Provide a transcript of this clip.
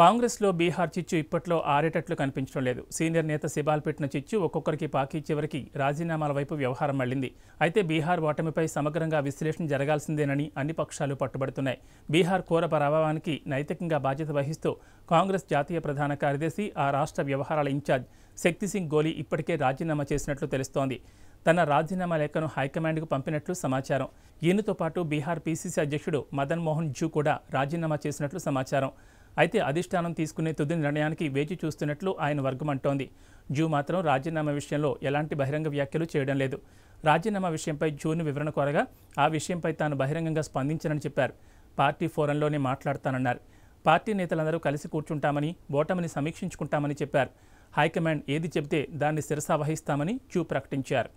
కాంగ్రెస్లో బీహార్ చిచ్చు ఇప్పట్లో ఆరేటట్లు కనిపించడం లేదు సీనియర్ నేత శిబాల్ పెట్టిన చిచ్చు ఒక్కొక్కరికి పాకి చివరికి రాజీనామాల వైపు వ్యవహారం మళ్లింది అయితే బీహార్ ఓటమిపై సమగ్రంగా విశ్లేషణ జరగాల్సిందేనని అన్ని పక్షాలు పట్టుబడుతున్నాయి బీహార్ కోర ప్రభావానికి నైతికంగా బాధ్యత వహిస్తూ కాంగ్రెస్ జాతీయ ప్రధాన కార్యదర్శి ఆ రాష్ట్ర వ్యవహారాల ఇన్ఛార్జ్ శక్తిసింగ్ గోలీ ఇప్పటికే రాజీనామా చేసినట్లు తెలుస్తోంది తన రాజీనామా లేఖను హైకమాండ్కు పంపినట్లు సమాచారం ఈయనతో పాటు బీహార్ పీసీసీ అధ్యక్షుడు మదన్ మోహన్ జూ కూడా రాజీనామా చేసినట్లు సమాచారం అయితే అధిష్టానం తీసుకునే తుది నిర్ణయానికి వేచి చూస్తున్నట్లు ఆయన వర్గం అంటోంది జూ మాత్రం రాజీనామా విషయంలో ఎలాంటి బహిరంగ వ్యాఖ్యలు చేయడం లేదు రాజీనామా విషయంపై జూను వివరణ కోరగా ఆ విషయంపై తాను బహిరంగంగా స్పందించనని చెప్పారు పార్టీ ఫోరంలోనే మాట్లాడతానన్నారు పార్టీ నేతలందరూ కలిసి కూర్చుంటామని ఓటమిని సమీక్షించుకుంటామని చెప్పారు హైకమాండ్ ఏది చెబితే దాన్ని శిరసా వహిస్తామని చూ ప్రకటించారు